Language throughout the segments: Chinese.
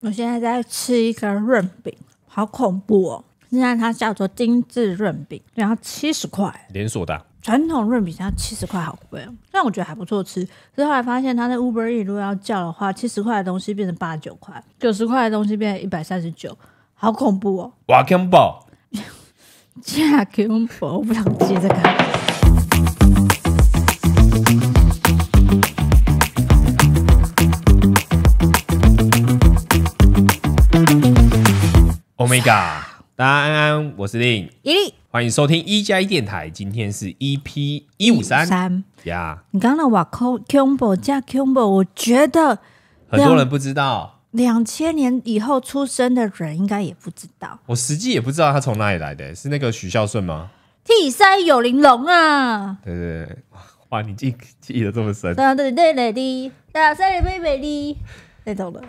我现在在吃一个润饼，好恐怖哦！现在它叫做精致润饼，然后七十块，连锁的。传统润饼它七十块，好贵哦，但我觉得还不错吃。之后来发现他那 Uber e 如果要叫的话，七十块的东西变成八九块，九十块的东西变成一百三十九，好恐怖哦！哇坑爆，哇恐怖！我不想接这个。Omega，大家安安，我是令丽丽，欢迎收听一加一电台。今天是 EP 一五三三，呀，你刚刚的 w a c k o m b o 加 c i m b o 我觉得很多人不知道，两千年以后出生的人应该也不知道。我实际也不知道他从哪里来的，是那个许孝顺吗？替身有玲珑啊，对对对，哇，你记记得这么深？对对对嘞的，大呀，三厘妹美丽那种的。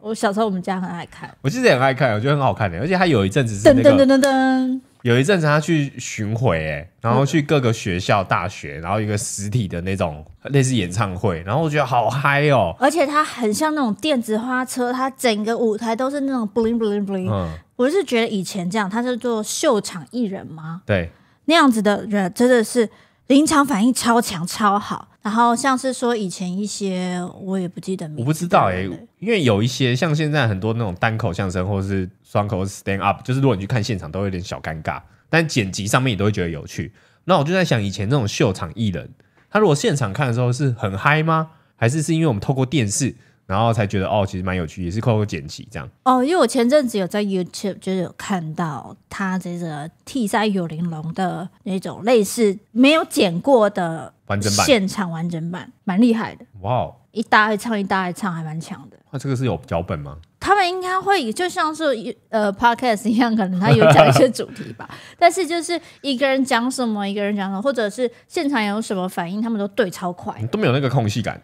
我小时候我们家很爱看，我实也很爱看，我觉得很好看的，而且他有一阵子是那噔。有一阵子他去巡回，欸，然后去各个学校、大学，然后一个实体的那种类似演唱会，然后我觉得好嗨哦，而且他很像那种电子花车，他整个舞台都是那种 bling bling bling，我是觉得以前这样，他是做秀场艺人吗？对，那样子的人真的是临场反应超强，超好。然后像是说以前一些我也不记得我不知道哎，因为有一些像现在很多那种单口相声或者是双口 stand up，就是如果你去看现场都有点小尴尬，但剪辑上面也都会觉得有趣。那我就在想，以前那种秀场艺人，他如果现场看的时候是很嗨吗？还是是因为我们透过电视？然后才觉得哦，其实蛮有趣，也是靠剪辑这样。哦，因为我前阵子有在 YouTube 就有看到他这个《替身有玲珑的那种类似没有剪过的完整版现场完整版，蛮厉害的。哇！一搭一唱一搭一唱，还蛮强的。那这个是有脚本吗？他们应该会，就像是呃 podcast 一样，可能他有讲一些主题吧。但是就是一个人讲什么，一个人讲什么，或者是现场有什么反应，他们都对超快，都没有那个空隙感。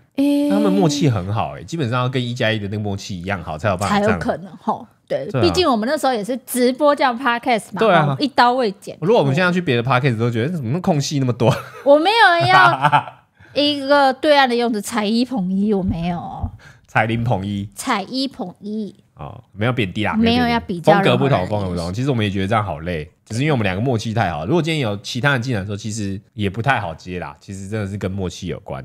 他们默契很好，哎，基本上跟一加一的那个默契一样好，才有办法才有可能吼。对，毕竟我们那时候也是直播叫 podcast 嘛，对啊，一刀未剪。如果我们现在去别的 podcast 都觉得怎么空隙那么多？我没有要 一个对岸的用子，踩一捧一，我没有。彩铃捧一，彩一捧一哦，没有贬低啦，没有要比较风格不同，风格不同。其实我们也觉得这样好累，只是因为我们两个默契太好。如果今天有其他人进来，说其实也不太好接啦。其实真的是跟默契有关，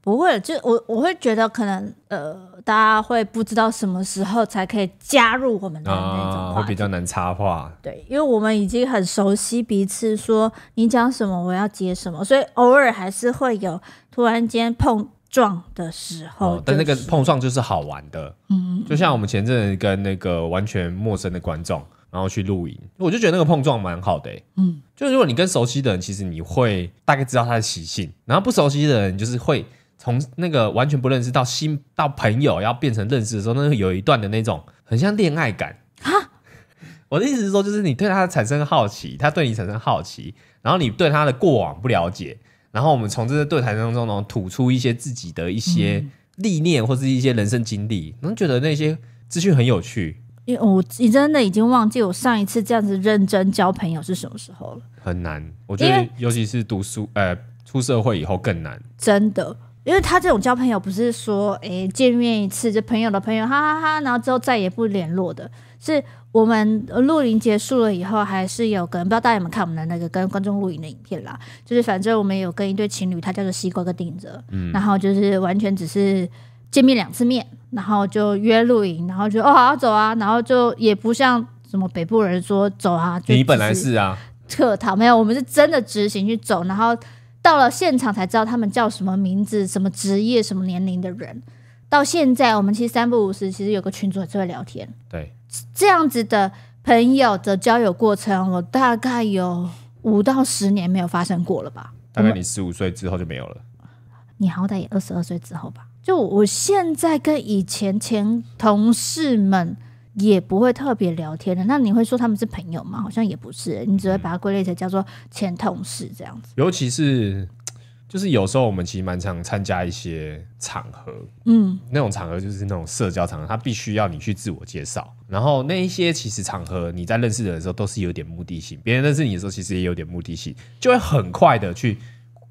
不会。就我我会觉得可能呃，大家会不知道什么时候才可以加入我们的那种，会比较难插话。对，因为我们已经很熟悉彼此，说你讲什么，我要接什么，所以偶尔还是会有突然间碰。撞的时候，但那个碰撞就是好玩的，嗯，就像我们前阵跟那个完全陌生的观众，然后去露营，我就觉得那个碰撞蛮好的，嗯，就如果你跟熟悉的人，其实你会大概知道他的习性，然后不熟悉的人就是会从那个完全不认识到新到朋友要变成认识的时候，那个有一段的那种很像恋爱感啊。我的意思是说，就是你对他产生好奇，他对你产生好奇，然后你对他的过往不了解。然后我们从这个对谈当中呢，吐出一些自己的一些历练，或是一些人生经历，能觉得那些资讯很有趣。因为我，你真的已经忘记我上一次这样子认真交朋友是什么时候了。很难，我觉得，尤其是读书，呃，出社会以后更难。真的，因为他这种交朋友不是说，哎，见面一次就朋友的朋友，哈哈哈，然后之后再也不联络的，是。我们录影结束了以后，还是有跟不知道大家有没有看我们的那个跟观众录影的影片啦。就是反正我们有跟一对情侣，他叫做西瓜跟顶者，嗯，然后就是完全只是见面两次面，然后就约录影，然后就哦，好走啊，然后就也不像什么北部人说走啊，你本来是啊，客套没有，我们是真的执行去走，然后到了现场才知道他们叫什么名字、什么职业、什么年龄的人。到现在我们其实三不五十，其实有个群主会聊天，对。这样子的朋友的交友过程，我大概有五到十年没有发生过了吧。大概你十五岁之后就没有了。你好歹也二十二岁之后吧。就我现在跟以前前同事们也不会特别聊天的，那你会说他们是朋友吗？好像也不是，你只会把它归类成叫做前同事这样子。尤其是。就是有时候我们其实蛮常参加一些场合，嗯，那种场合就是那种社交场合，他必须要你去自我介绍。然后那一些其实场合，你在认识人的时候都是有点目的性，别人认识你的时候其实也有点目的性，就会很快的去，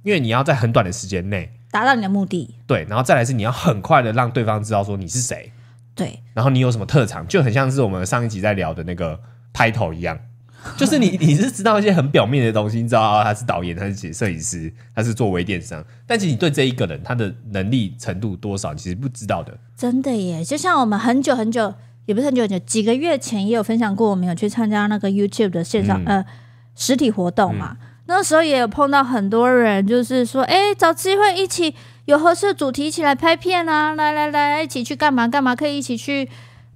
因为你要在很短的时间内达到你的目的。对，然后再来是你要很快的让对方知道说你是谁，对，然后你有什么特长，就很像是我们上一集在聊的那个 title 一样。就是你，你是知道一些很表面的东西，你知道他是导演，他是写摄影师，他是做微电商，但其实你对这一个人他的能力程度多少，其实不知道的。真的耶，就像我们很久很久，也不是很久很久，几个月前也有分享过，我们有去参加那个 YouTube 的线上呃实体活动嘛。那时候也有碰到很多人，就是说，哎，找机会一起有合适的主题起来拍片啊，来来来，一起去干嘛干嘛，可以一起去，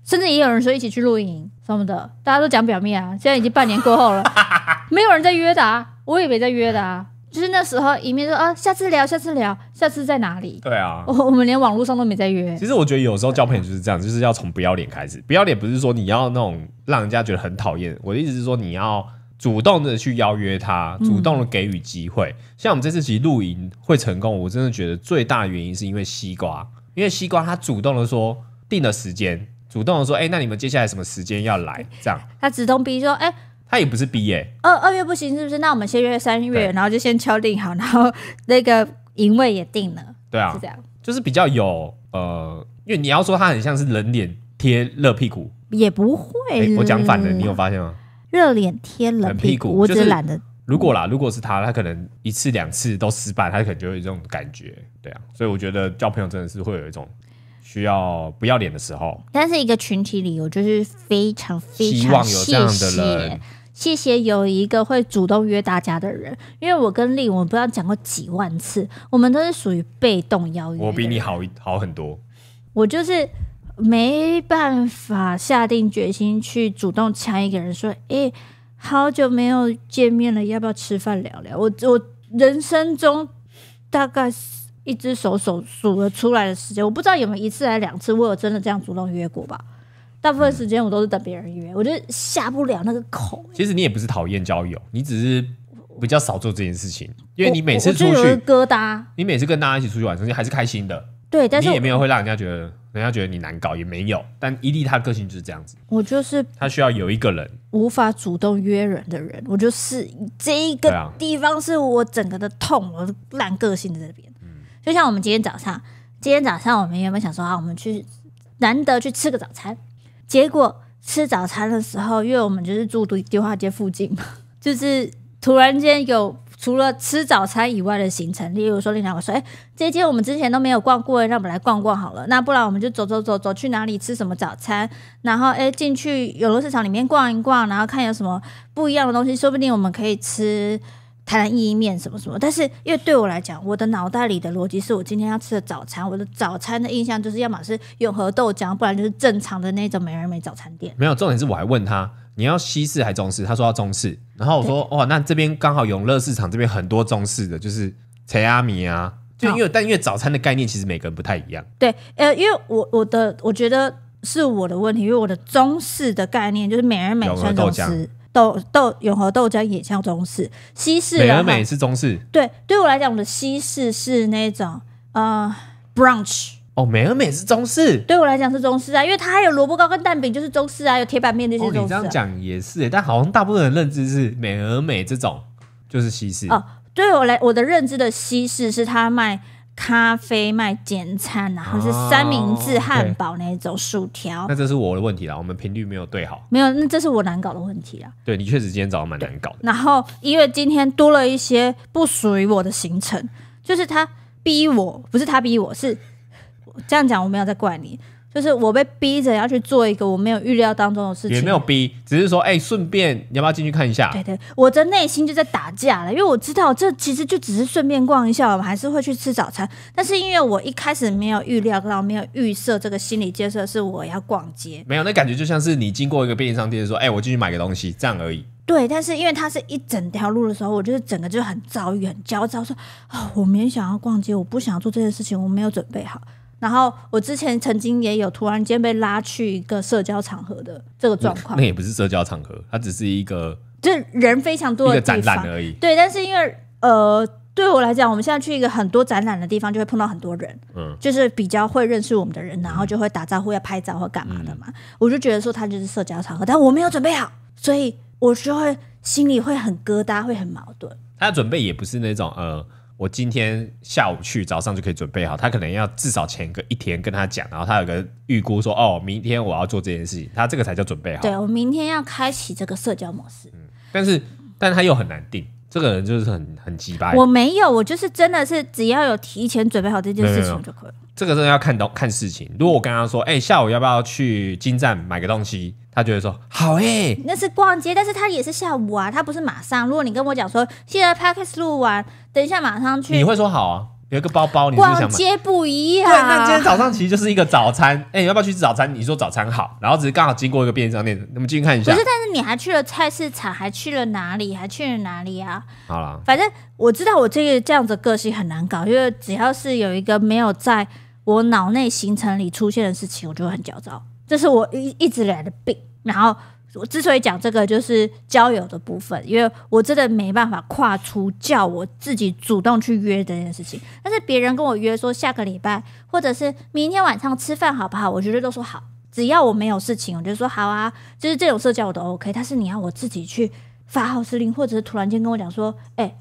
甚至也有人说一起去露营。什么的，大家都讲表面啊。现在已经半年过后了，没有人在约的啊，我也没在约的啊。就是那时候一面说啊，下次聊，下次聊，下次在哪里？对啊，我我们连网络上都没在约。其实我觉得有时候交朋友就是这样，就是要从不要脸开始。不要脸不是说你要那种让人家觉得很讨厌，我的意思是说你要主动的去邀约他，主动的给予机会。像我们这次其实露营会成功，我真的觉得最大原因是因为西瓜，因为西瓜他主动的说定了时间。主动说，哎，那你们接下来什么时间要来？这样。他主动 B 说，哎，他也不是 B 哎，二二月不行是不是？那我们先约三月，然后就先敲定好，然后那个营位也定了。对啊，是这样，就是比较有呃，因为你要说他很像是冷脸贴热屁股，也不会。我讲反了，你有发现吗？热脸贴冷屁股，我就是懒得。如果啦，如果是他，他可能一次两次都失败，他可能就有这种感觉。对啊，所以我觉得交朋友真的是会有一种。需要不要脸的时候，但是一个群体里，我就是非常非常希望有这样的人，谢谢有一个会主动约大家的人，因为我跟丽，我不知道讲过几万次，我们都是属于被动邀约。我比你好好很多，我就是没办法下定决心去主动掐一个人说，哎，好久没有见面了，要不要吃饭聊聊？我我人生中大概。一只手手数了出来的时间，我不知道有没有一次还两次，我有真的这样主动约过吧？大部分时间我都是等别人约，我就下不了那个口。其实你也不是讨厌交友，你只是比较少做这件事情，因为你每次出去，疙瘩。你每次跟大家一起出去玩，你还是开心的。对，但是你也没有会让人家觉得，人家觉得你难搞，也没有。但伊利他个性就是这样子，我就是他需要有一个人无法主动约人的人，我就是这一个地方是我整个的痛，我烂个性在这边。就像我们今天早上，今天早上我们原本想说啊，我们去难得去吃个早餐。结果吃早餐的时候，因为我们就是住迪花街附近嘛，就是突然间有除了吃早餐以外的行程。例如说，另外我说，哎，这间我们之前都没有逛过，让我们来逛逛好了。那不然我们就走走走走去哪里吃什么早餐，然后哎进去永乐市场里面逛一逛，然后看有什么不一样的东西，说不定我们可以吃。台南意面什么什么，但是因为对我来讲，我的脑袋里的逻辑是我今天要吃的早餐，我的早餐的印象就是要么是永和豆浆，不然就是正常的那种美而美早餐店。没有，重点是我还问他你要西式还是中式，他说要中式，然后我说哇，那这边刚好永乐市场这边很多中式的，就是炊阿米啊，就因为但因为早餐的概念其实每个人不太一样。对，呃，因为我我的我觉得是我的问题，因为我的中式的概念就是美而美、永豆豆豆永和豆浆也像中式西式美而美是中式。对，对我来讲，我的西式是那种呃 brunch。哦，美而美是中式。对我来讲是中式啊，因为它有萝卜糕跟蛋饼，就是中式啊，有铁板面那些。你这样讲也是，但好像大部分人认知是美而美这种就是西式。哦，对我来我的认知的西式是它卖。咖啡卖简餐然后是三明治、汉堡那一种薯条。那这是我的问题啦，我们频率没有对好。没有，那这是我难搞的问题啊。对，你确实今天早上蛮难搞。的。然后因为今天多了一些不属于我的行程，就是他逼我，不是他逼我，是这样讲，我没有在怪你。就是我被逼着要去做一个我没有预料当中的事情，也没有逼，只是说，哎，顺便你要不要进去看一下？对对，我的内心就在打架了，因为我知道这其实就只是顺便逛一下，我们还是会去吃早餐。但是因为我一开始没有预料到，没有预设这个心理建设是我要逛街，没有那感觉就像是你经过一个便利商店说，哎，我进去买个东西这样而已。对，但是因为它是一整条路的时候，我就是整个就很遭遇很焦躁，说啊，我没想要逛街，我不想要做这件事情，我没有准备好。然后我之前曾经也有突然间被拉去一个社交场合的这个状况，那也不是社交场合，它只是一个就是人非常多的一个展览而已。对，但是因为呃，对我来讲，我们现在去一个很多展览的地方，就会碰到很多人，嗯，就是比较会认识我们的人，然后就会打招呼、要拍照或干嘛的嘛。我就觉得说他就是社交场合，但我没有准备好，所以我就会心里会很疙瘩，会很矛盾。他准备也不是那种呃。我今天下午去，早上就可以准备好。他可能要至少前个一天跟他讲，然后他有个预估说，哦，明天我要做这件事情，他这个才叫准备好。对，我明天要开启这个社交模式。嗯，但是，但他又很难定。这个人就是很很鸡巴，我没有，我就是真的是只要有提前准备好这件事情就可以了。这个真的要看东看事情。如果我跟他说，哎，下午要不要去金站买个东西，他就会说好哎。那是逛街，但是他也是下午啊，他不是马上。如果你跟我讲说，现在拍开始录完，等一下马上去，你会说好啊。有一个包包，你是想买？逛街不一样。对，那今天早上其实就是一个早餐。哎，你要不要去吃早餐？你说早餐好，然后只是刚好经过一个便利商店，那么进去看一下。不是，但是你还去了菜市场，还去了哪里？还去了哪里啊？好了，反正我知道我这个这样子个性很难搞，因为只要是有一个没有在我脑内行程里出现的事情，我就会很焦躁，这是我一一直以来的病。然后。我之所以讲这个，就是交友的部分，因为我真的没办法跨出叫我自己主动去约这件事情。但是别人跟我约说下个礼拜，或者是明天晚上吃饭好不好？我绝对都说好，只要我没有事情，我就说好啊。就是这种社交我都 OK。但是你要我自己去发号施令，或者是突然间跟我讲说，哎，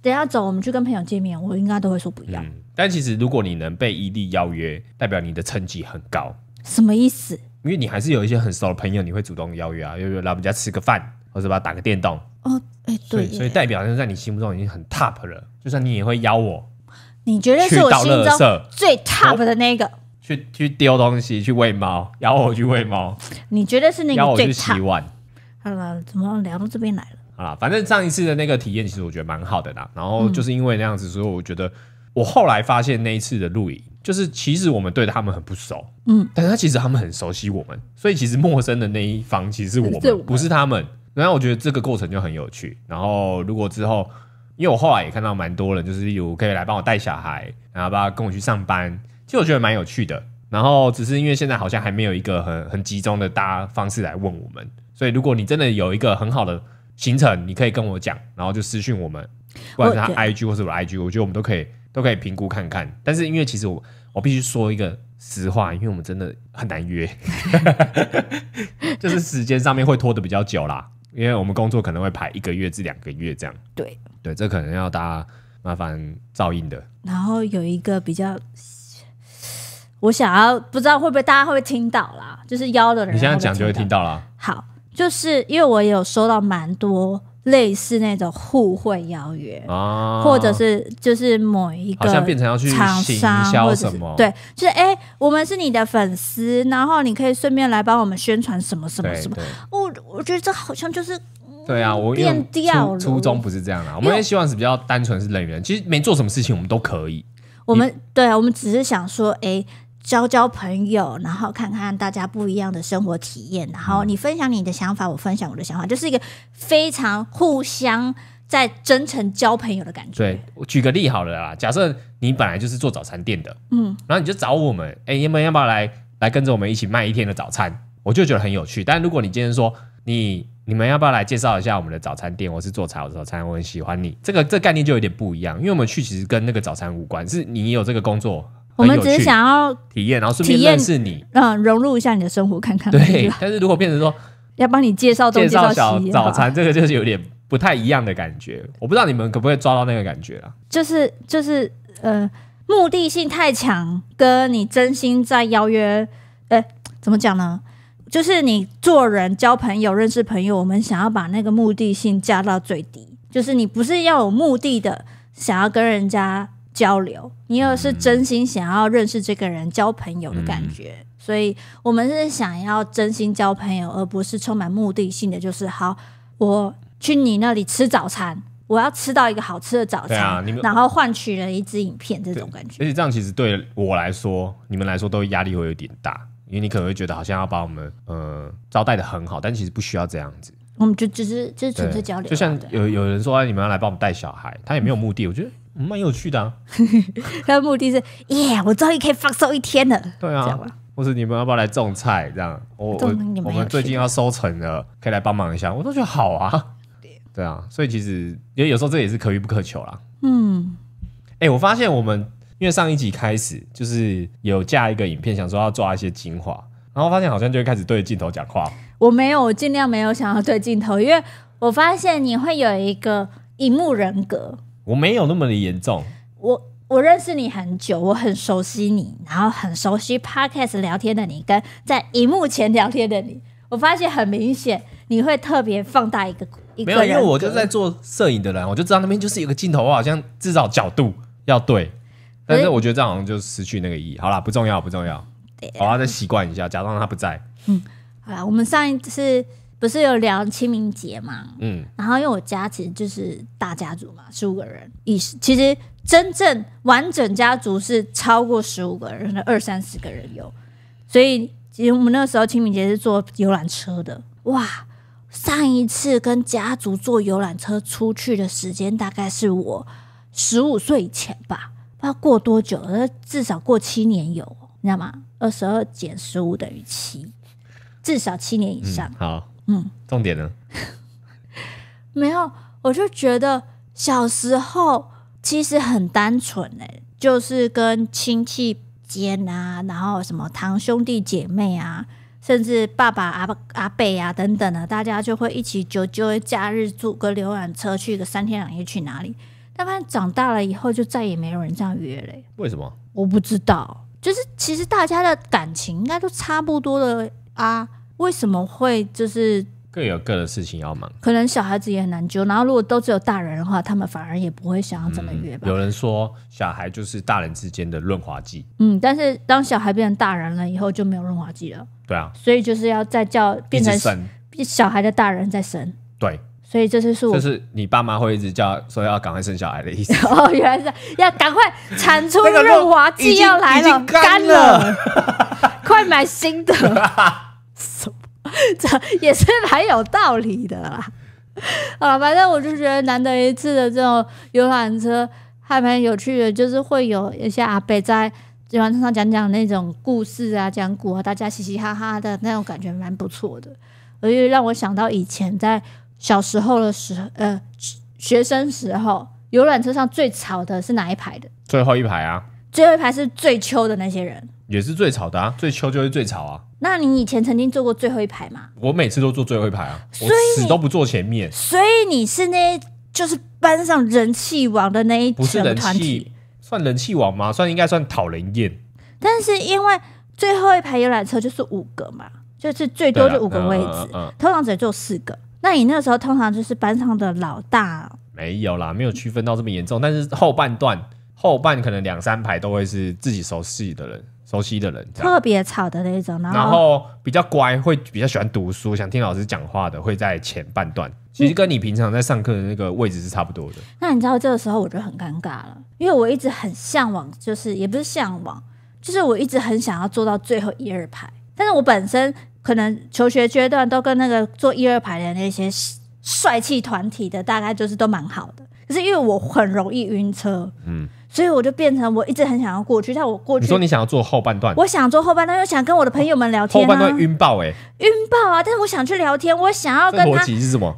等下走，我们去跟朋友见面，我应该都会说不要。但其实如果你能被一地邀约，代表你的成绩很高。什么意思？因为你还是有一些很熟的朋友，你会主动邀约啊，邀约来我们家吃个饭，或者它打个电动。哦，哎，对，所以代表就是在你心目中已经很 top 了，就算你也会邀我。你绝对是我心中最 top 的那个？去去丢东西，去喂猫，邀我去喂猫。你绝对是那个最碗。好了，怎么聊到这边来了？好了，反正上一次的那个体验，其实我觉得蛮好的啦。然后就是因为那样子，所以我觉得我后来发现那一次的录影。就是其实我们对他们很不熟，嗯，但是他其实他们很熟悉我们，所以其实陌生的那一方其实我们不是他们。然后我觉得这个过程就很有趣。然后如果之后，因为我后来也看到蛮多人，就是有可以来帮我带小孩，然后帮跟我去上班，其实我觉得蛮有趣的。然后只是因为现在好像还没有一个很很集中的搭方式来问我们，所以如果你真的有一个很好的行程，你可以跟我讲，然后就私讯我们，不管是他 IG 或是我 IG，我觉得我们都可以。都可以评估看看，但是因为其实我我必须说一个实话，因为我们真的很难约，就是时间上面会拖的比较久啦，因为我们工作可能会排一个月至两个月这样。对对，这可能要大家麻烦照应的。然后有一个比较，我想要不知道会不会大家会不会听到啦，就是邀的人，你现在讲就会听到啦。好，就是因为我有收到蛮多。类似那种互惠邀约，或者是就是某一个，好像变成要去行销什么？对，就是哎，我们是你的粉丝，然后你可以顺便来帮我们宣传什么什么什么。我我觉得这好像就是，对啊，我变掉了。初衷不是这样的，我们希望是比较单纯是人员，其实没做什么事情，我们都可以。我们对啊，我们只是想说，哎。交交朋友，然后看看大家不一样的生活体验，然后你分享你的想法，我分享我的想法，就是一个非常互相在真诚交朋友的感觉。对，我举个例好了啦，假设你本来就是做早餐店的，嗯，然后你就找我们，哎，你们要不要来来跟着我们一起卖一天的早餐？我就觉得很有趣。但如果你今天说你你们要不要来介绍一下我们的早餐店？我是做茶的早餐，我很喜欢你。这个这概念就有点不一样，因为我们去其实跟那个早餐无关，是你有这个工作。我们只是想要体验，然后顺便认识你，嗯，融入一下你的生活，看看。对，但是如果变成说 要帮你介绍介绍小早餐，这个就是有点不太一样的感觉。我不知道你们可不可以抓到那个感觉啊？就是就是呃，目的性太强，跟你真心在邀约，哎，怎么讲呢？就是你做人交朋友、认识朋友，我们想要把那个目的性加到最低，就是你不是要有目的的想要跟人家。交流，你又是真心想要认识这个人、交朋友的感觉，所以我们是想要真心交朋友，而不是充满目的性的。就是好，我去你那里吃早餐，我要吃到一个好吃的早餐，啊，然后换取了一支影片这种感觉。而且这样其实对我来说，你们来说都压力会有点大，因为你可能会觉得好像要把我们呃招待的很好，但其实不需要这样子。我们就只是就是纯粹交流，就像有有人说啊，你们要来帮我们带小孩，他也没有目的。我觉得。蛮有趣的，啊。他的目的是耶，我终于可以放松一天了。对啊，或者你们要不要来种菜？这样我我们最近要收成了，可以来帮忙一下，我都觉得好啊。对啊，所以其实也有时候这也是可遇不可求啦。嗯，哎，我发现我们因为上一集开始就是有架一个影片，想说要抓一些精华，然后发现好像就会开始对镜头讲话。我没有，我尽量没有想要对镜头，因为我发现你会有一个荧幕人格。我没有那么的严重。我我认识你很久，我很熟悉你，然后很熟悉 podcast 聊天的你，跟在荧幕前聊天的你，我发现很明显，你会特别放大一个没有，因为我就在做摄影的人，我就知道那边就是有个镜头，我好像至少角度要对。但是我觉得这样好像就失去那个意义。好了，不重要，不重要。对，好要再习惯一下，假装他不在。嗯，好了，我们上一次。不是有聊清明节嘛？嗯，然后因为我家其实就是大家族嘛，十五个人，以其实真正完整家族是超过十五个人的，二三十个人有。所以其实我们那时候清明节是坐游览车的，哇！上一次跟家族坐游览车出去的时间，大概是我十五岁以前吧，不知道过多久，至少过七年有，你知道吗？二十二减十五等于七，至少七年以上。好。嗯，重点呢？没有，我就觉得小时候其实很单纯哎，就是跟亲戚间啊，然后什么堂兄弟姐妹啊，甚至爸爸阿阿伯啊等等的，大家就会一起就就会假日租个游览车去个三天两夜去哪里。但现长大了以后，就再也没有人这样约嘞。为什么？我不知道，就是其实大家的感情应该都差不多的啊。为什么会就是各有各的事情要忙，可能小孩子也很难揪。然后如果都只有大人的话，他们反而也不会想要这么约吧。有人说小孩就是大人之间的润滑剂，嗯，但是当小孩变成大人了以后就没有润滑剂了。对啊，所以就是要再叫变成生小孩的大人再生。对，所以这就是我，就是你爸妈会一直叫说要赶快生小孩的意思。哦，原来是要赶快产出 润滑剂要来了，干了，快买新的。这也是蛮有道理的啦，啊，反正我就觉得难得一次的这种游览车还蛮有趣的，就是会有一些阿伯在游览车上讲讲那种故事啊，讲古啊，大家嘻嘻哈哈的那种感觉蛮不错的。我又让我想到以前在小时候的时候，呃，学生时候游览车上最吵的是哪一排的？最后一排啊。最后一排是最秋的那些人。也是最吵的啊，最秋就是最吵啊。那你以前曾经坐过最后一排吗？我每次都坐最后一排啊，所我死都不坐前面。所以你是那，就是班上人气王的那一不是人气，算人气王吗？算应该算讨人厌。但是因为最后一排游览车就是五个嘛，就是最多就五个位置，通常只坐四个。那你那个时候通常就是班上的老大。没有啦，没有区分到这么严重。但是后半段，后半可能两三排都会是自己熟悉的人。熟悉的人，特别吵的那种，然后比较乖，会比较喜欢读书，想听老师讲话的，会在前半段。其实跟你平常在上课的那个位置是差不多的。那你知道这个时候我就很尴尬了，因为我一直很向往，就是也不是向往，就是我一直很想要坐到最后一二排。但是我本身可能求学阶段都跟那个坐一二排的那些帅气团体的，大概就是都蛮好的。可是因为我很容易晕车，嗯。所以我就变成我一直很想要过去，但我过去你说你想要做后半段，我想做后半段又想跟我的朋友们聊天，后半段晕爆哎，晕爆啊！但是我想去聊天，我想要跟他。逻辑是什么？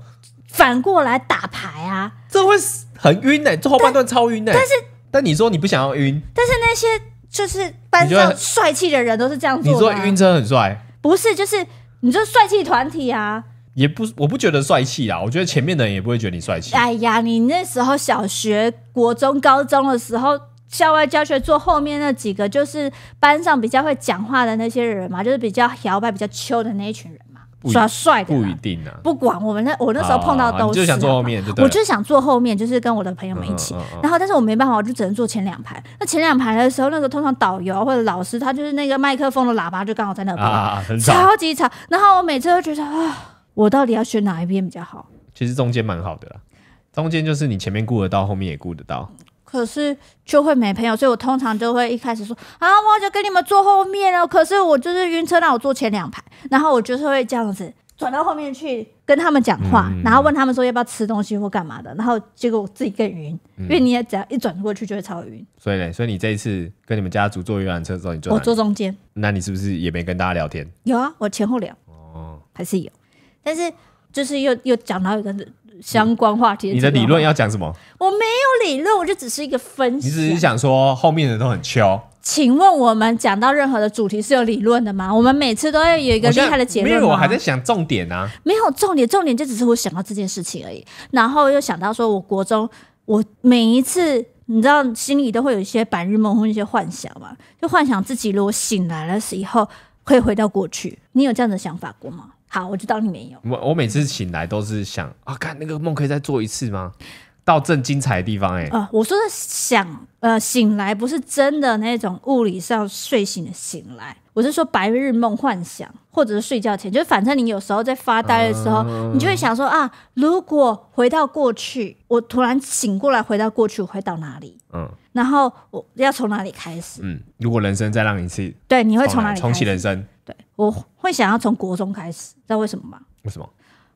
反过来打牌啊！这会很晕哎，这后半段超晕哎。但是，但你说你不想要晕，但是那些就是班上帅气的人都是这样做的。你说晕车很帅，不是？就是你说帅气团体啊。也不，我不觉得帅气啊。我觉得前面的人也不会觉得你帅气。哎呀，你那时候小学、国中、高中的时候，校外教学坐后面那几个，就是班上比较会讲话的那些人嘛，就是比较摇摆、比较丘的那一群人嘛。耍帅的不一定啊。不管我们那我那时候碰到都是，就想坐后面，我就想坐后面，就是跟我的朋友们一起。然后，但是我没办法，我就只能坐前两排。那前两排的时候，那时候通常导游或者老师，他就是那个麦克风的喇叭就刚好在那，啊，超级吵。然后我每次都觉得啊。我到底要选哪一边比较好？其实中间蛮好的啦，中间就是你前面顾得到，后面也顾得到。可是就会没朋友，所以我通常就会一开始说啊，我就跟你们坐后面哦。可是我就是晕车，那我坐前两排，然后我就是会这样子转到后面去跟他们讲话，然后问他们说要不要吃东西或干嘛的，然后结果我自己更晕，因为你也只要一转过去就会超晕。所以呢，所以你这一次跟你们家族坐游览车的时候，你坐我坐中间，那你是不是也没跟大家聊天？有啊，我前后聊哦，还是有。但是，就是又又讲到一个相关话题。你的理论要讲什么？我没有理论，我就只是一个分析。你只是想说后面的都很敲？请问我们讲到任何的主题是有理论的吗？我们每次都要有一个厉害的结论因没有，我还在想重点呢。没有重点，重点就只是我想到这件事情而已。然后又想到说，我国中我每一次你知道心里都会有一些白日梦或一些幻想嘛，就幻想自己如果醒来的时候可以回到过去。你有这样的想法过吗？好，我就当你没有。我我每次醒来都是想啊，看那个梦可以再做一次吗？到正精彩的地方哎。啊，我说的想呃，醒来不是真的那种物理上睡醒的醒来，我是说白日梦幻想，或者是睡觉前，就是反正你有时候在发呆的时候，你就会想说啊，如果回到过去，我突然醒过来，回到过去我会到哪里？嗯，然后我要从哪里开始？嗯，如果人生再让一次，对，你会从哪里重启人生？我会想要从国中开始，知道为什么吗？为什么？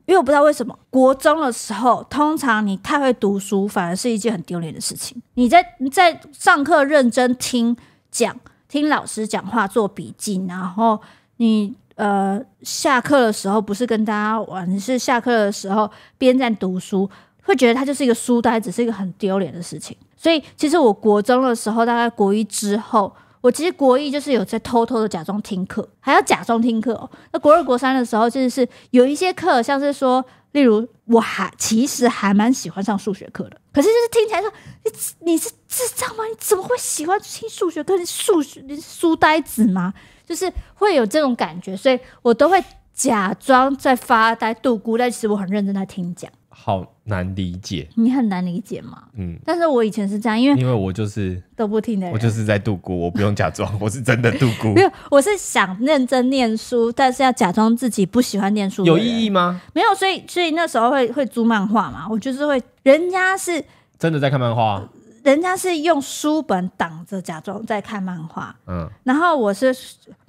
因为我不知道为什么，国中的时候，通常你太会读书，反而是一件很丢脸的事情。你在你在上课认真听讲，听老师讲话做笔记，然后你呃下课的时候不是跟大家玩，是下课的时候边在读书，会觉得它就是一个书呆子，是一个很丢脸的事情。所以其实我国中的时候，大概国一之后。我其实国一就是有在偷偷的假装听课，还要假装听课哦。那国二、国三的时候，真的是有一些课，像是说，例如我还其实还蛮喜欢上数学课的，可是就是听起来说，你你是智障吗？你怎么会喜欢听数学课？你数学你是书呆子吗？就是会有这种感觉，所以我都会假装在发呆、度孤，但其实我很认真在听讲。好。难理解，你很难理解吗？嗯，但是我以前是这样，因为因为我就是都不听的，我就是在度过，我不用假装，我是真的度过。没有，我是想认真念书，但是要假装自己不喜欢念书，有意义吗？没有，所以所以那时候会会租漫画嘛，我就是会，人家是真的在看漫画，人家是用书本挡着假装在看漫画，嗯，然后我是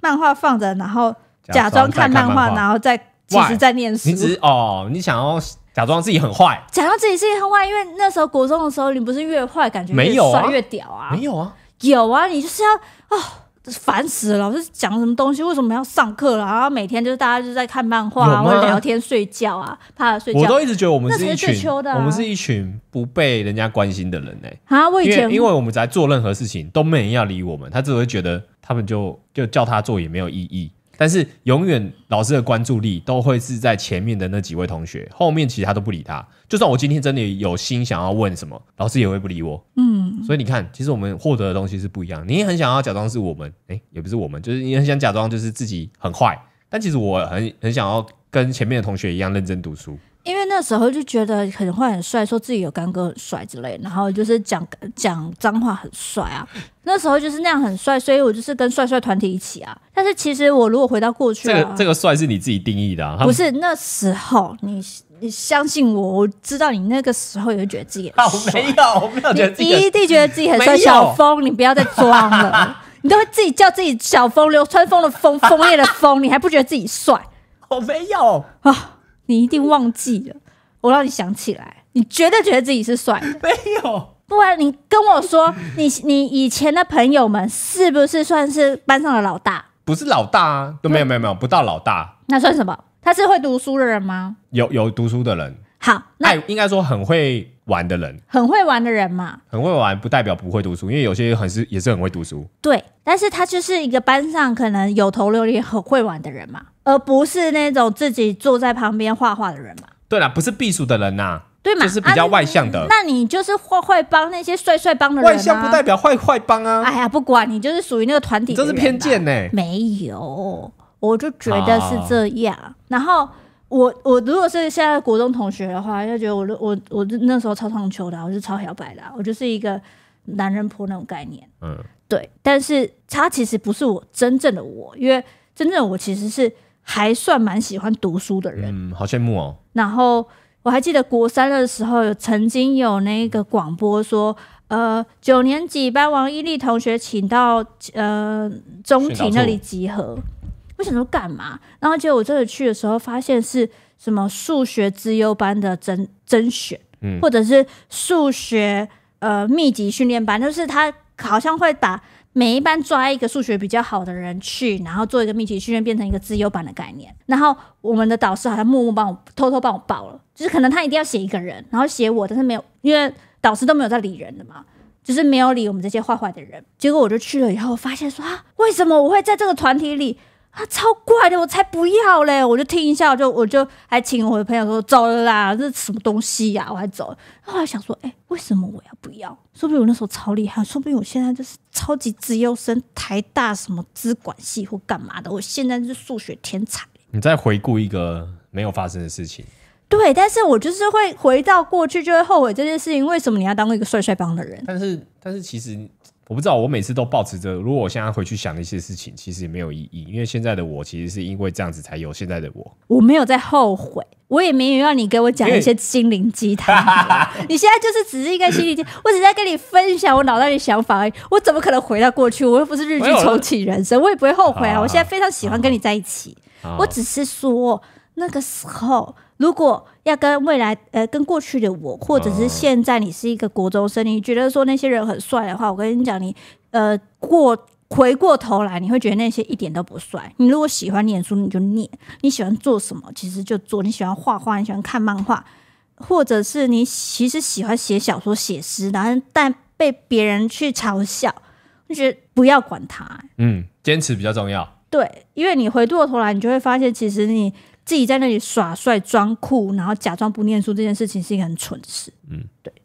漫画放着，然后假装看漫画，然后再其实，在念书。哦，你想要。假装自己很坏，假装自己是很坏，因为那时候国中的时候，你不是越坏感觉没有越屌啊，没有啊，有啊，你就是要哦，烦死了！老师讲什么东西？为什么要上课了？然后每天就是大家就在看漫画啊，或者聊天、睡觉啊，趴着睡觉。我都一直觉得我们是一群最我们是一群不被人家关心的人哎啊！因为因为我们在做任何事情，都没人要理我们，他只会觉得他们就就叫他做也没有意义。但是永远老师的关注力都会是在前面的那几位同学，后面其他都不理他。就算我今天真的有心想要问什么，老师也会不理我。嗯，所以你看，其实我们获得的东西是不一样。你也很想要假装是我们，哎，也不是我们，就是你很想假装就是自己很坏。但其实我很很想要跟前面的同学一样认真读书。因为那时候就觉得很会很帅，说自己有干哥很帅之类，然后就是讲讲脏话很帅啊。那时候就是那样很帅，所以我就是跟帅帅团体一起啊。但是其实我如果回到过去，这个这个帅是你自己定义的啊，不是那时候你你相信我，我知道你那个时候也觉得自己没有我没有觉得自己一定觉得自己很帅，小峰你不要再装了，你都会自己叫自己小峰，流川枫的枫，枫叶的枫，你还不觉得自己帅？我没有啊。你一定忘记了，我让你想起来。你绝对觉得自己是帅的，没有？不然你跟我说，你你以前的朋友们是不是算是班上的老大？不是老大啊，都没有没有没有，不到老大。那算什么？他是会读书的人吗？有有读书的人。好，那应该说很会玩的人，很会玩的人嘛。很会玩不代表不会读书，因为有些很是也是很会读书。对。但是他就是一个班上可能有头有脸、很会玩的人嘛，而不是那种自己坐在旁边画画的人嘛。对啦，不是避暑的人呐，对就是比较外向的。那你就是坏坏帮那些帅帅帮的人。外向不代表坏坏帮啊。哎呀，不管你就是属于那个团体，这是偏见呢，没有，我就觉得是这样。然后我我如果是现在国中同学的话，就觉得我我我那时候超长球的，我是超小白的，我就是一个男人婆那种概念。嗯。对，但是他其实不是我真正的我，因为真正的我其实是还算蛮喜欢读书的人。嗯，好羡慕哦。然后我还记得国三的时候，曾经有那个广播说，呃，九年级班王伊利同学请到呃中庭那里集合。我想说干嘛？然后结果我真的去的时候，发现是什么数学资优班的甄甄选，或者是数学呃密集训练班，就是他。好像会把每一班抓一个数学比较好的人去，然后做一个密集训练，变成一个自优版的概念。然后我们的导师好像默默帮我偷偷帮我报了，就是可能他一定要写一个人，然后写我，但是没有，因为导师都没有在理人的嘛，就是没有理我们这些坏坏的人。结果我就去了以后，发现说啊，为什么我会在这个团体里？他超怪的，我才不要嘞！我就听一下，就我就还请我的朋友说走了啦，这是什么东西呀？我还走。后来想说，哎，为什么我要不要？说不定我那时候超厉害，说不定我现在就是超级资优生，台大什么资管系或干嘛的。我现在是数学天才。你再回顾一个没有发生的事情，对。但是我就是会回到过去，就会后悔这件事情。为什么你要当一个帅帅帮的人？但是，但是其实。我不知道，我每次都保持着。如果我现在回去想那些事情，其实也没有意义，因为现在的我其实是因为这样子才有现在的我。我没有在后悔，我也没有要你给我讲一些心灵鸡汤。你现在就是只是一个心灵鸡汤，我只是在跟你分享我脑袋里想法而已。我怎么可能回到过去？我又不是日剧重启人生，我也不会后悔啊！我现在非常喜欢跟你在一起。我只是说那个时候。如果要跟未来，呃，跟过去的我，或者是现在你是一个国中生，你觉得说那些人很帅的话，我跟你讲，你呃过回过头来，你会觉得那些一点都不帅。你如果喜欢念书，你就念；你喜欢做什么，其实就做。你喜欢画画，你喜欢看漫画，或者是你其实喜欢写小说、写诗，然后但被别人去嘲笑，你觉得不要管他。嗯，坚持比较重要。对，因为你回过头来，你就会发现，其实你。自己在那里耍帅装酷，然后假装不念书这件事情是一个很蠢的事。嗯，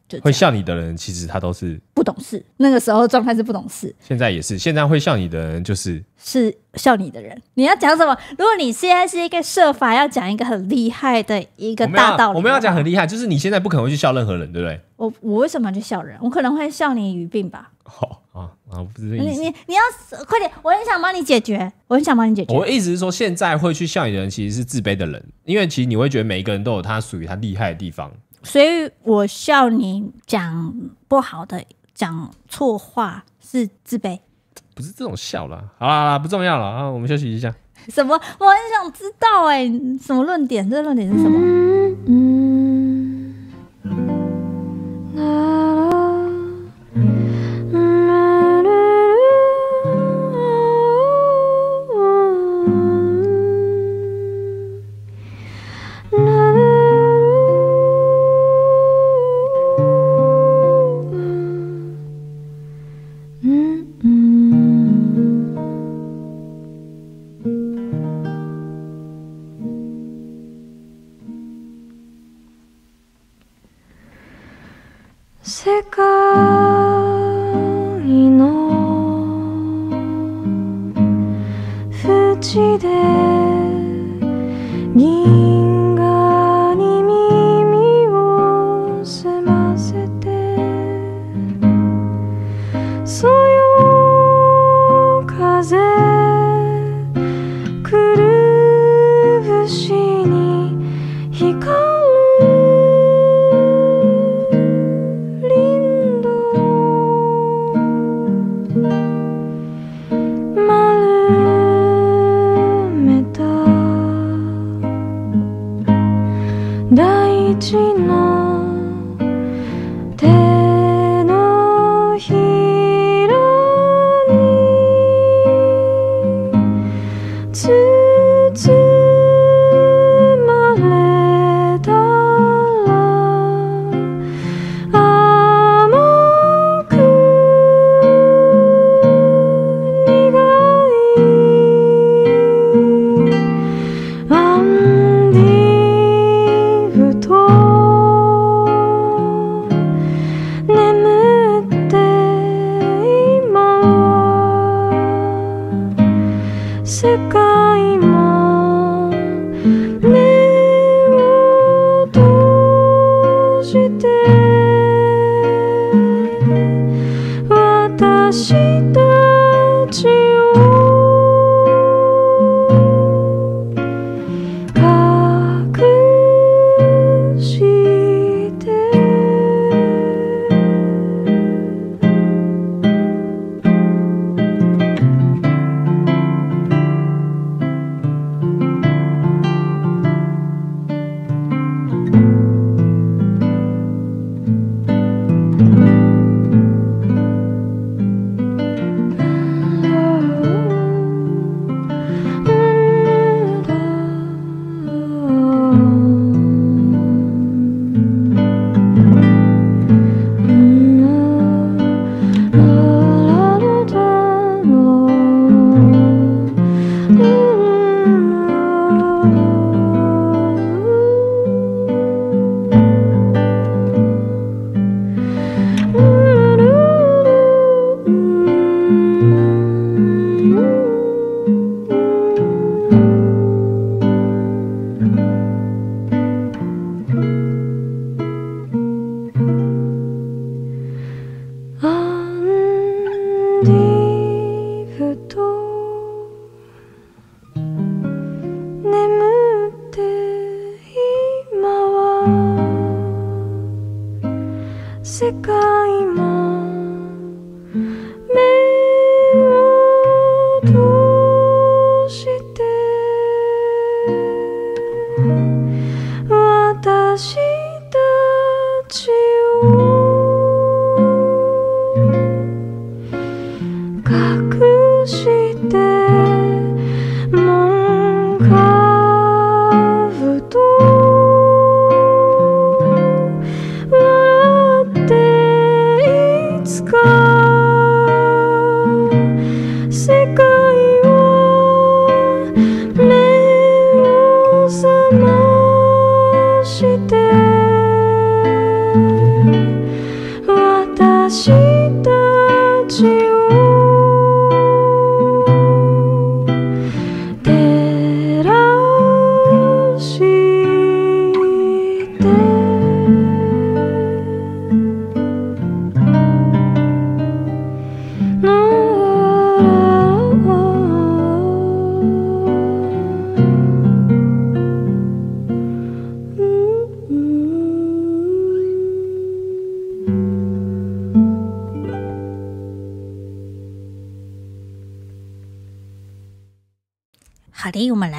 对，会笑你的人其实他都是不懂事，那个时候状态是不懂事，现在也是。现在会笑你的人就是是笑你的人。你要讲什么？如果你现在是一个设法要讲一个很厉害的一个大道理，我们要讲很厉害，就是你现在不可能会去笑任何人，对不对？我我为什么要去笑人？我可能会笑你语病吧。好啊啊！不是你你你要快点！我很想帮你解决，我很想帮你解决。我意思是说，现在会去笑你的人，其实是自卑的人，因为其实你会觉得每一个人都有他属于他厉害的地方。所以我笑你讲不好的、讲错话是自卑，不是这种笑啦。好啦，好啦不重要了啊，我们休息一下。什么？我很想知道哎，什么论点？这论点是什么？嗯。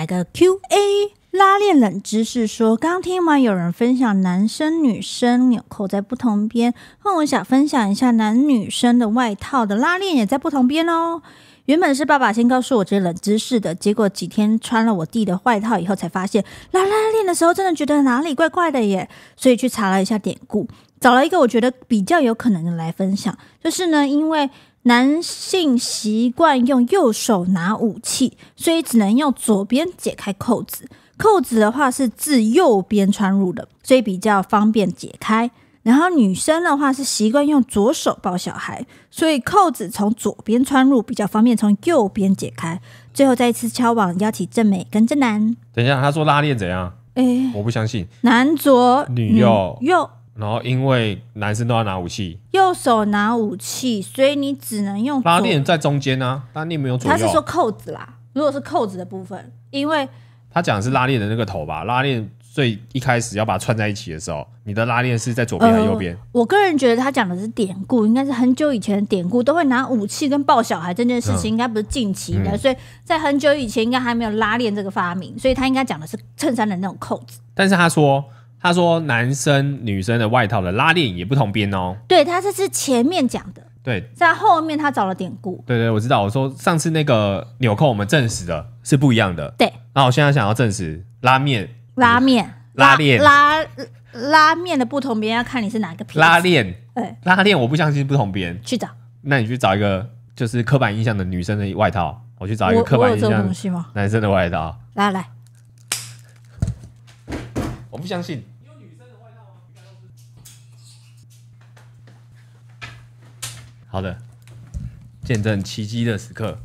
来个 Q A 拉链冷知识，说刚听完有人分享男生女生纽扣在不同边，那我想分享一下男女生的外套的拉链也在不同边哦。原本是爸爸先告诉我这冷知识的，结果几天穿了我弟的外套以后，才发现拉拉拉链的时候真的觉得哪里怪怪的耶，所以去查了一下典故，找了一个我觉得比较有可能的来分享，就是呢，因为。男性习惯用右手拿武器，所以只能用左边解开扣子。扣子的话是自右边穿入的，所以比较方便解开。然后女生的话是习惯用左手抱小孩，所以扣子从左边穿入比较方便，从右边解开。最后再一次敲往邀请正美跟正男。等一下，他说拉链怎样？哎，我不相信。男左，女右。然后，因为男生都要拿武器，右手拿武器，所以你只能用拉链在中间啊。但你没有左右，他是说扣子啦。如果是扣子的部分，因为他讲的是拉链的那个头吧。拉链最一开始要把它串在一起的时候，你的拉链是在左边和右边。我个人觉得他讲的是典故，应该是很久以前的典故，都会拿武器跟抱小孩这件事情，应该不是近期的。所以在很久以前，应该还没有拉链这个发明，所以他应该讲的是衬衫的那种扣子。但是他说。他说：“男生、女生的外套的拉链也不同边哦。”对，他这是前面讲的。对，在后面他找了典故。对对，我知道。我说上次那个纽扣我们证实的是不一样的。对，那我现在想要证实拉面。拉面。拉链。拉拉面的不同边要看你是哪个品牌。拉链。对，拉链我不相信不同边。去找。那你去找一个就是刻板印象的女生的外套，我去找一个刻板印象男生的外套。来来，我不相信。好的，见证奇迹的时刻。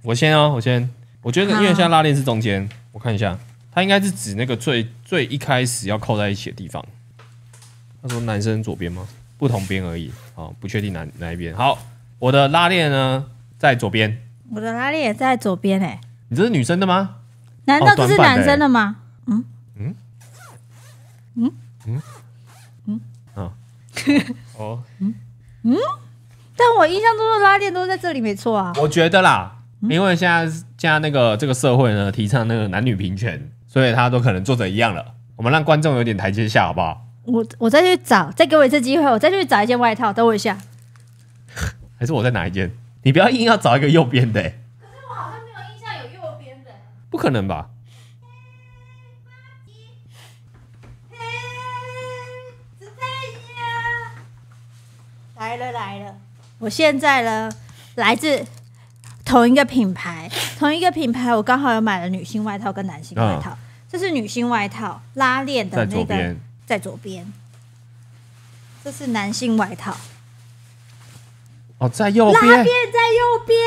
我先哦，我先。我觉得因为现在拉链是中间，我看一下，它应该是指那个最最一开始要扣在一起的地方。他说男生左边吗？不同边而已啊，不确定哪哪一边。好，我的拉链呢在左边。我的拉链也在左边嘞。你这是女生的吗？难道这是男生的吗？嗯嗯嗯嗯嗯哦嗯。嗯，但我印象中的拉链都在这里，没错啊。我觉得啦，因为现在现在那个这个社会呢，提倡那个男女平权，所以他都可能做成一样了。我们让观众有点台阶下，好不好？我我再去找，再给我一次机会，我再去找一件外套。等我一下，还是我在拿一件？你不要硬要找一个右边的。可是我好像没有印象有右边的。不可能吧？来了来了，我现在呢，来自同一个品牌，同一个品牌，我刚好有买了女性外套跟男性外套。这是女性外套，拉链的那个在左边。这是男性外套，哦，在右边，拉链在右边。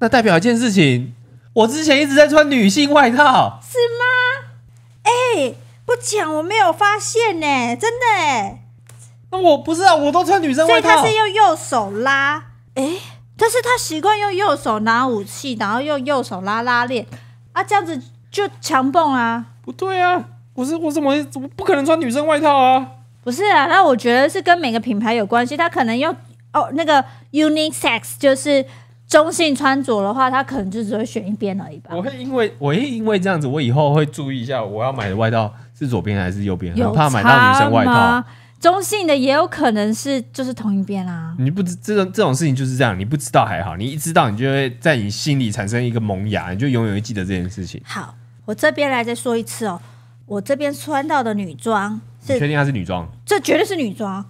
那代表一件事情，我之前一直在穿女性外套，是吗？哎，不讲，我没有发现呢，真的哎。我不是啊，我都穿女生外套。所以他是用右手拉，哎，但是他习惯用右手拿武器，然后用右手拉拉链啊，这样子就强蹦啊。不对啊，我是我怎么怎么不可能穿女生外套啊？不是啊，那我觉得是跟每个品牌有关系，他可能用哦那个 unisex 就是中性穿着的话，他可能就只会选一边而已吧。我会因为我会因为这样子，我以后会注意一下，我要买的外套是左边还是右边，很怕买到女生外套。中性的也有可能是就是同一边啦。你不知这种这种事情就是这样，你不知道还好，你一知道你就会在你心里产生一个萌芽，你就永远会记得这件事情。好，我这边来再说一次哦，我这边穿到的女装是确定它是女装，这绝对是女装。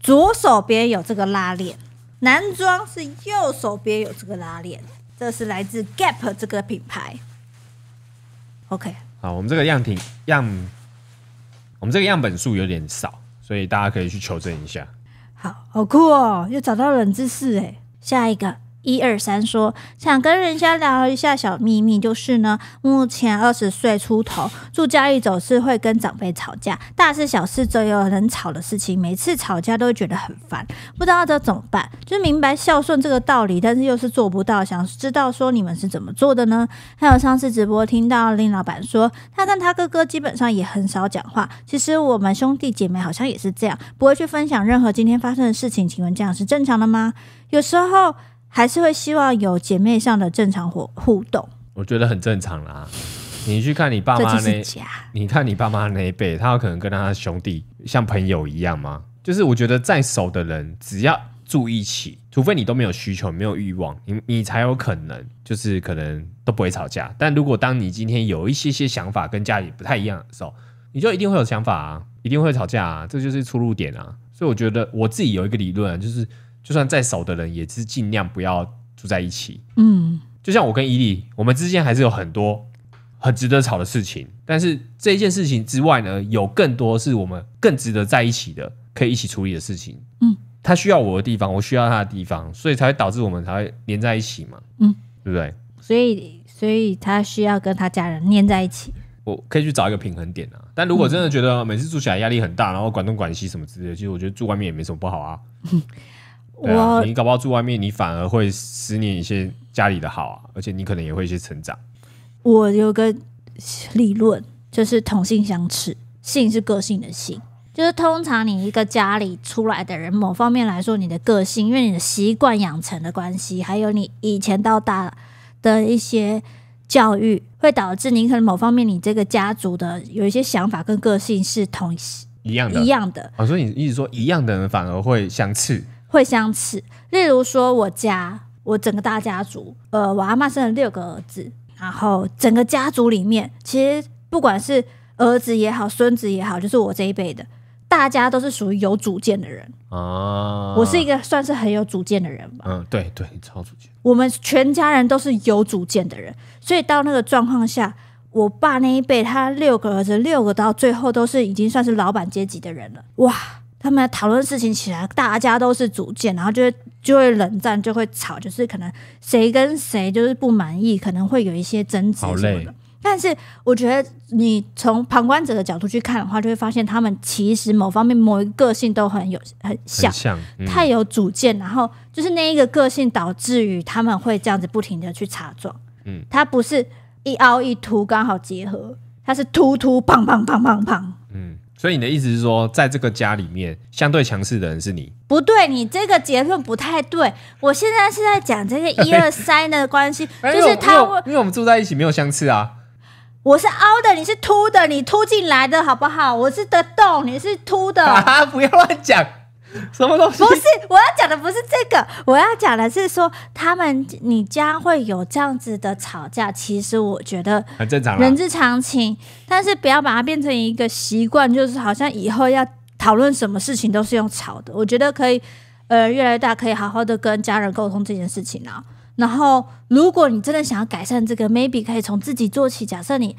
左手边有这个拉链，男装是右手边有这个拉链，这是来自 Gap 这个品牌。OK，好，我们这个样品样，我们这个样本数有点少。所以大家可以去求证一下。好好酷哦，又找到冷知识哎，下一个。一二三说想跟人家聊一下小秘密，就是呢，目前二十岁出头，住家里总是会跟长辈吵架，大事小事都有很吵的事情，每次吵架都会觉得很烦，不知道这怎么办。就明白孝顺这个道理，但是又是做不到，想知道说你们是怎么做的呢？还有上次直播听到林老板说，他跟他哥哥基本上也很少讲话。其实我们兄弟姐妹好像也是这样，不会去分享任何今天发生的事情。请问这样是正常的吗？有时候。还是会希望有姐妹上的正常互互动，我觉得很正常啦。你去看你爸妈那，你看你爸妈那一辈，他有可能跟他兄弟像朋友一样吗？就是我觉得在熟的人，只要住一起，除非你都没有需求、没有欲望，你你才有可能，就是可能都不会吵架。但如果当你今天有一些些想法跟家里不太一样的时候，你就一定会有想法啊，一定会吵架啊，这就是出入点啊。所以我觉得我自己有一个理论，就是。就算再熟的人，也是尽量不要住在一起。嗯，就像我跟伊利，我们之间还是有很多很值得吵的事情。但是这件事情之外呢，有更多是我们更值得在一起的，可以一起处理的事情。嗯，他需要我的地方，我需要他的地方，所以才会导致我们才会连在一起嘛。嗯，对不对？所以，所以他需要跟他家人粘在一起。我可以去找一个平衡点啊。但如果真的觉得每次住起来压力很大，然后管东管西什么之类的，其实我觉得住外面也没什么不好啊。对啊，你搞不好住外面，你反而会思念一些家里的好啊，而且你可能也会一些成长。我有个理论，就是同性相斥，性是个性的性，就是通常你一个家里出来的人，某方面来说，你的个性，因为你的习惯养成的关系，还有你以前到大的一些教育，会导致你可能某方面，你这个家族的有一些想法跟个性是同一样的，一样的。啊，所以你意思说一样的人反而会相斥？会相似，例如说，我家我整个大家族，呃，我阿妈生了六个儿子，然后整个家族里面，其实不管是儿子也好，孙子也好，就是我这一辈的，大家都是属于有主见的人。哦，我是一个算是很有主见的人吧。嗯，对对，超主见。我们全家人都是有主见的人，所以到那个状况下，我爸那一辈，他六个儿子六个到最后都是已经算是老板阶级的人了。哇！他们讨论事情起来，大家都是主见，然后就就会冷战，就会吵，就是可能谁跟谁就是不满意，可能会有一些争执什么的。但是我觉得，你从旁观者的角度去看的话，就会发现他们其实某方面某一个性都很有很像，太有主见，然后就是那一个个性导致于他们会这样子不停的去查桩。嗯，他不是一凹一凸刚好结合，他是突突胖胖胖胖胖。所以你的意思是说，在这个家里面，相对强势的人是你？不对，你这个结论不太对。我现在是在讲这个一二三的关系，就是他，因为我们住在一起，没有相斥啊。我是凹的，你是凸的，你凸进来的，好不好？我是的洞，你是凸的啊！不要乱讲。什么东西？不是我要讲的，不是这个。我要讲的是说，他们你家会有这样子的吵架，其实我觉得很正常，人之常情。但是不要把它变成一个习惯，就是好像以后要讨论什么事情都是用吵的。我觉得可以，呃，越来越大可以好好的跟家人沟通这件事情啊。然后，如果你真的想要改善这个，maybe 可以从自己做起。假设你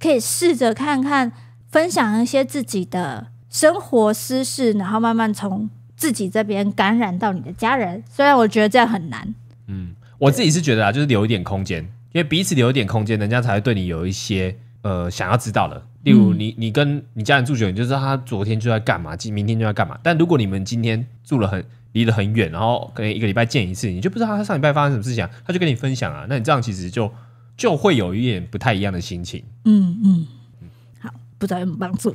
可以试着看看分享一些自己的生活私事，然后慢慢从。自己这边感染到你的家人，虽然我觉得这样很难。嗯，我自己是觉得啊，就是留一点空间，因为彼此留一点空间，人家才会对你有一些呃想要知道的。例如，你你跟你家人住久，你就知道他昨天就在干嘛，今明天就在干嘛。但如果你们今天住了很离得很远，然后可能一个礼拜见一次，你就不知道他上礼拜发生什么事情，他就跟你分享啊。那你这样其实就就会有一点不太一样的心情。嗯嗯，好，不知道有没么帮助。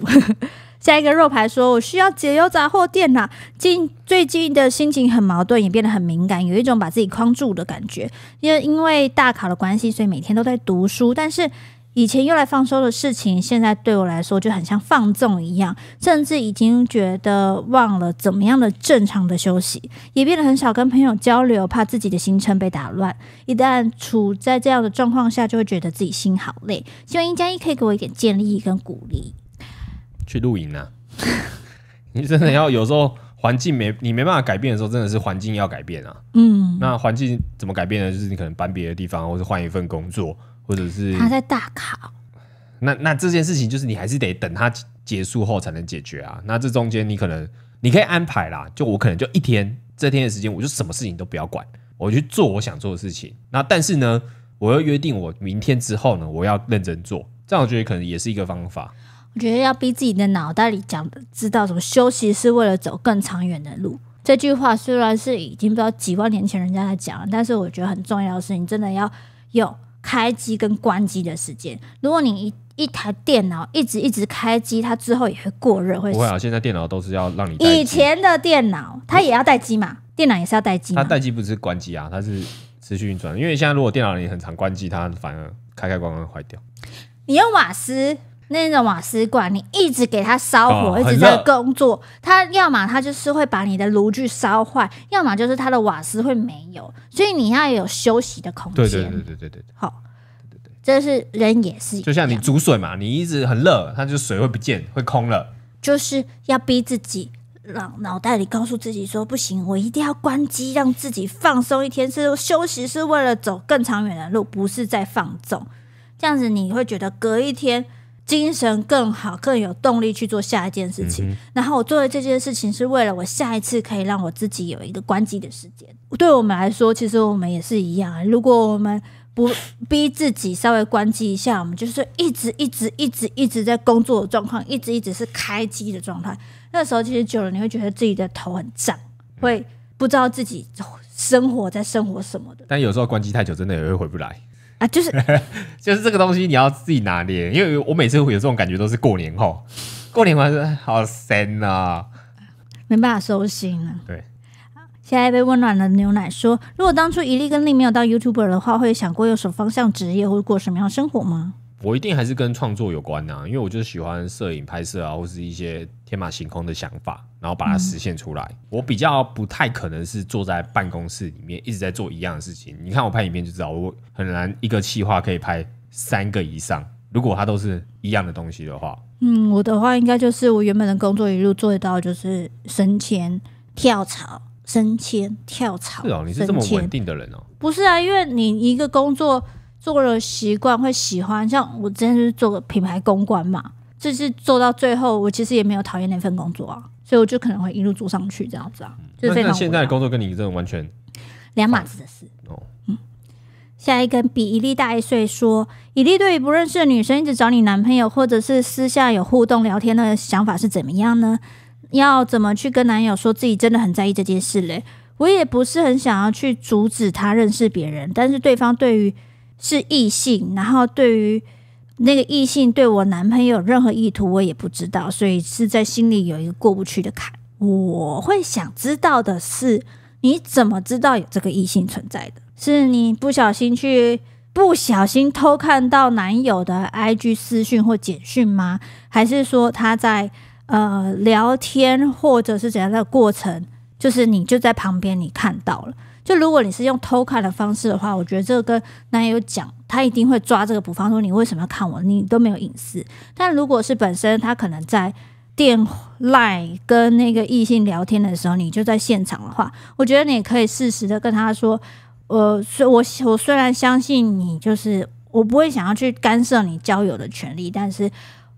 下一个肉排说：“我需要解忧杂货店呐，近最近的心情很矛盾，也变得很敏感，有一种把自己框住的感觉。因因为大考的关系，所以每天都在读书，但是以前用来放松的事情，现在对我来说就很像放纵一样，甚至已经觉得忘了怎么样的正常的休息，也变得很少跟朋友交流，怕自己的行程被打乱。一旦处在这样的状况下，就会觉得自己心好累。希望一加一可以给我一点建议跟鼓励。”去露营啊！你真的要有时候环境没你没办法改变的时候，真的是环境要改变啊。嗯，那环境怎么改变呢？就是你可能搬别的地方，或是换一份工作，或者是他在大考。那那这件事情就是你还是得等他结束后才能解决啊。那这中间你可能你可以安排啦，就我可能就一天这天的时间，我就什么事情都不要管，我去做我想做的事情。那但是呢，我要约定我明天之后呢，我要认真做。这样我觉得可能也是一个方法。我觉得要逼自己的脑袋里讲，知道什么休息是为了走更长远的路。这句话虽然是已经不知道几万年前人家在讲了，但是我觉得很重要的是，你真的要有开机跟关机的时间。如果你一一台电脑一直一直开机，它之后也会过热。不会啊，现在电脑都是要让你以前的电脑它也要待机嘛，电脑也是要待机。它待机不是关机啊，它是持续运转。因为现在如果电脑你很常关机，它反而开开关关坏掉。你用瓦斯？那种瓦斯罐，你一直给它烧火，一直在工作，它要么它就是会把你的炉具烧坏，要么就是它的瓦斯会没有，所以你要有休息的空间。对对对对对对，好，这是人也是，就像你煮水嘛，你一直很热，它就水会不见，会空了。就是要逼自己，让脑袋里告诉自己说：“不行，我一定要关机，让自己放松一天。”是休息是为了走更长远的路，不是在放纵。这样子你会觉得隔一天。精神更好，更有动力去做下一件事情。然后我做的这件事情是为了我下一次可以让我自己有一个关机的时间。对我们来说，其实我们也是一样啊。如果我们不逼自己稍微关机一下，我们就是一直一直一直一直在工作的状况，一直一直是开机的状态。那时候其实久了，你会觉得自己的头很胀，会不知道自己生活在生活什么的。但有时候关机太久，真的也会回不来。啊，就是，就是这个东西你要自己拿捏，因为我每次有这种感觉都是过年后，过年完是好神呐，没办法收心了。对，再来一杯温暖的牛奶。说，如果当初一粒跟另没有当 YouTuber 的话，会想过有什么方向职业，或过什么样的生活吗？我一定还是跟创作有关的，因为我就喜欢摄影拍摄啊，或是一些天马行空的想法，然后把它实现出来。我比较不太可能是坐在办公室里面一直在做一样的事情。你看我拍影片就知道，我很难一个企划可以拍三个以上，如果它都是一样的东西的话。嗯，我的话应该就是我原本的工作一路做得到，就是升迁跳槽，升迁跳槽。是哦，你是这么稳定的人哦？不是啊，因为你一个工作。做了习惯会喜欢，像我之前是做个品牌公关嘛，就是做到最后，我其实也没有讨厌那份工作啊，所以我就可能会一路做上去这样子啊。那那现在工作跟你这完全两码子的事哦。嗯。下一个，比伊利大一岁，说伊利对于不认识的女生一直找你男朋友，或者是私下有互动聊天的想法是怎么样呢？要怎么去跟男友说自己真的很在意这件事嘞？我也不是很想要去阻止他认识别人，但是对方对于是异性，然后对于那个异性对我男朋友任何意图我也不知道，所以是在心里有一个过不去的坎。我会想知道的是，你怎么知道有这个异性存在的？是你不小心去不小心偷看到男友的 IG 私讯或简讯吗？还是说他在呃聊天或者是怎样？那个过程就是你就在旁边，你看到了。就如果你是用偷看的方式的话，我觉得这个跟男友讲，他一定会抓这个不放，说你为什么要看我？你都没有隐私。但如果是本身他可能在电赖跟那个异性聊天的时候，你就在现场的话，我觉得你可以适时的跟他说，呃，我我虽然相信你，就是我不会想要去干涉你交友的权利，但是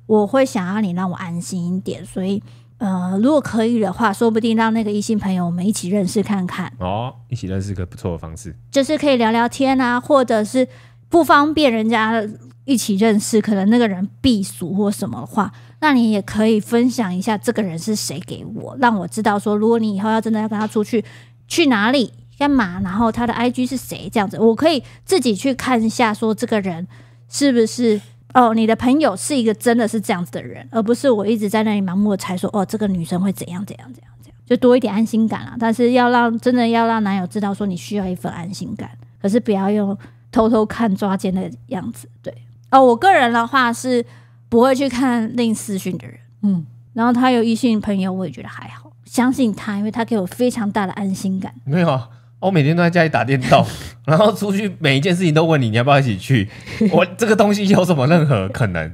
我会想要你让我安心一点，所以。呃，如果可以的话，说不定让那个异性朋友我们一起认识看看。哦，一起认识个不错的方式，就是可以聊聊天啊，或者是不方便人家一起认识，可能那个人避暑或什么的话，那你也可以分享一下这个人是谁给我，让我知道说，如果你以后要真的要跟他出去去哪里干嘛，然后他的 IG 是谁这样子，我可以自己去看一下，说这个人是不是。哦，你的朋友是一个真的是这样子的人，而不是我一直在那里盲目的猜说，哦，这个女生会怎样怎样怎样怎样，就多一点安心感啦。但是要让真的要让男友知道说你需要一份安心感，可是不要用偷偷看抓奸的样子。对，哦，我个人的话是不会去看另私讯的人，嗯，然后他有异性朋友，我也觉得还好，相信他，因为他给我非常大的安心感，没有。我每天都在家里打电动，然后出去每一件事情都问你，你要不要一起去？我这个东西有什么任何可能？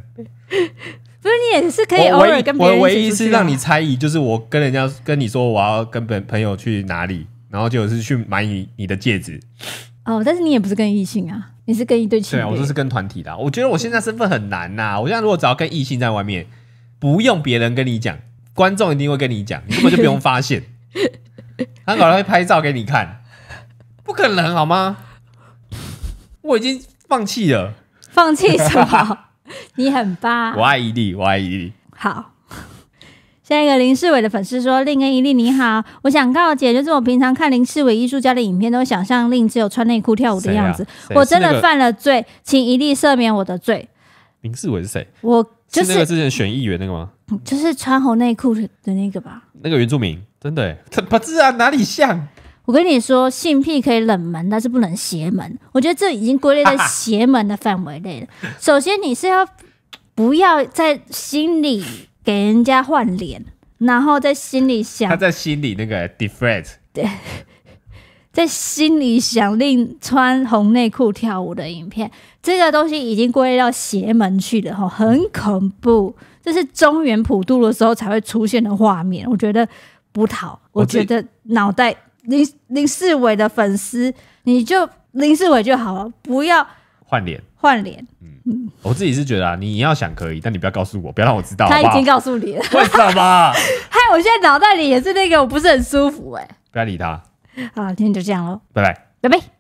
不是你也是可以偶尔跟别人一起去。我唯一是让你猜疑，就是我跟人家跟你说我要跟朋朋友去哪里，然后就是去买你你的戒指。哦，但是你也不是跟异性啊，你是跟一对情侣。对啊，我就是跟团体的。我觉得我现在身份很难呐。我现在如果只要跟异性在外面，不用别人跟你讲，观众一定会跟你讲，根本就不用发现，他可能会拍照给你看。不可能好吗？我已经放弃了。放弃什么？你很八。我爱伊利，我爱伊利。好，下一个林世伟的粉丝说：“令恩伊利你好，我想告姐，就是我平常看林世伟艺术家的影片，都想象令只有穿内裤跳舞的样子。我真的犯了罪，请伊利赦免我的罪。”林世伟是谁？我就是之前选议员那个吗？就是穿红内裤的那个吧？那个原住民真的？他 不是啊，哪里像？我跟你说，性癖可以冷门，但是不能邪门。我觉得这已经归类在邪门的范围内了。首先，你是要不要在心里给人家换脸，然后在心里想他在心里那个 different，对，在心里想另穿红内裤跳舞的影片，这个东西已经归类到邪门去了。哈，很恐怖，这是中原普渡的时候才会出现的画面。我觉得不讨，我觉得脑袋。林林世伟的粉丝，你就林世伟就好了，不要换脸，换脸。嗯，我自己是觉得啊，你要想可以，但你不要告诉我，不要让我知道。他已经告诉你了，为什么？害我现在脑袋里也是那个，我不是很舒服哎。不要理他好，今天就这样喽，拜拜，拜拜。